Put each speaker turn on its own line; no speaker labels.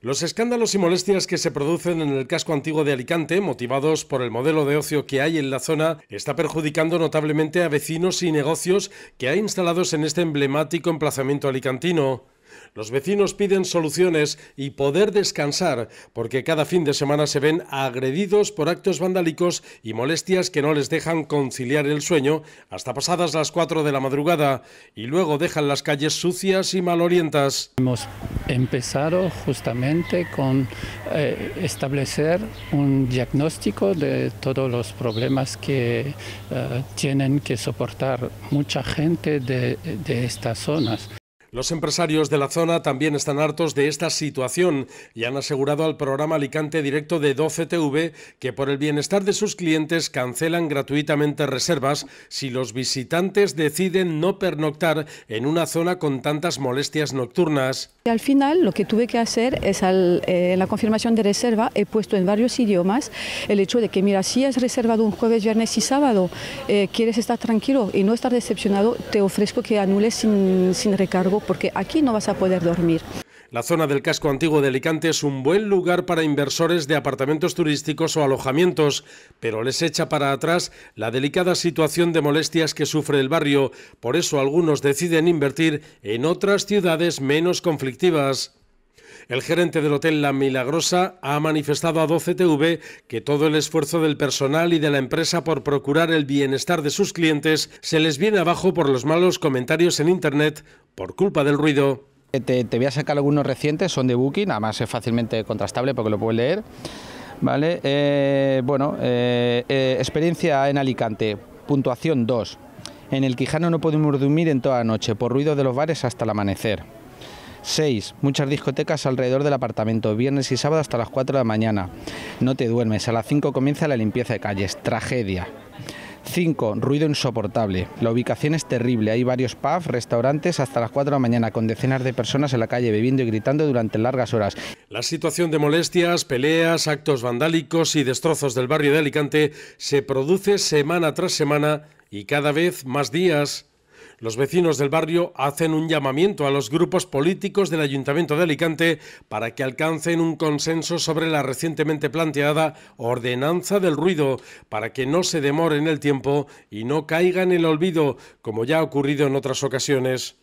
Los escándalos y molestias que se producen en el casco antiguo de Alicante, motivados por el modelo de ocio que hay en la zona, está perjudicando notablemente a vecinos y negocios que hay instalados en este emblemático emplazamiento alicantino. Los vecinos piden soluciones y poder descansar, porque cada fin de semana se ven agredidos por actos vandálicos y molestias que no les dejan conciliar el sueño hasta pasadas las 4 de la madrugada
y luego dejan las calles sucias y malorientas. Hemos empezado justamente con eh, establecer un diagnóstico de todos los problemas que eh, tienen que soportar mucha gente de estas zonas.
Los empresarios de la zona también están hartos de esta situación y han asegurado al programa Alicante Directo de 12TV que por el bienestar de sus clientes cancelan gratuitamente reservas si los visitantes deciden no pernoctar en una zona con tantas molestias nocturnas.
al final lo que tuve que hacer es eh, la confirmación de reserva he puesto en varios idiomas el hecho de que mira si has reservado un jueves, viernes y sábado eh, quieres estar tranquilo y no estar decepcionado te ofrezco que anules sin recargo porque aquí no vas a poder dormir.
La zona del casco antiguo de Alicante es un buen lugar para inversores de apartamentos turísticos o alojamientos, pero les echa para atrás la delicada situación de molestias que sufre el barrio. Por eso algunos deciden invertir en otras ciudades menos conflictivas. El gerente del hotel La Milagrosa ha manifestado a 12TV que todo el esfuerzo del personal y de la empresa por procurar el bienestar de sus clientes se les viene abajo por los malos comentarios en Internet por culpa del ruido. Eh, te, voy a sacar algunos recientes, son de Booking,
además es fácilmente contrastable porque lo puedes leer. Vale, eh, bueno, eh, experiencia en Alicante, puntuación 2. En el Quijano no podemos dormir en toda la noche, por ruido de los bares hasta el amanecer. 6. Muchas discotecas alrededor del apartamento, viernes y sábado hasta las 4 de la mañana. No te duermes, a las 5 comienza la limpieza de calles. Tragedia. 5. Ruido insoportable. La ubicación es terrible. Hay varios pubs, restaurantes hasta las 4 de la mañana, con decenas de personas en la calle bebiendo y gritando durante largas horas.
La situación de molestias, peleas, actos vandálicos y destrozos del barrio de Alicante se produce semana tras semana y cada vez más días. Los vecinos del barrio hacen un llamamiento a los grupos políticos del Ayuntamiento de Alicante para que alcancen un consenso sobre la recientemente planteada ordenanza del ruido, para que no se demore en el tiempo y no caiga en el olvido, como ya ha ocurrido en otras ocasiones.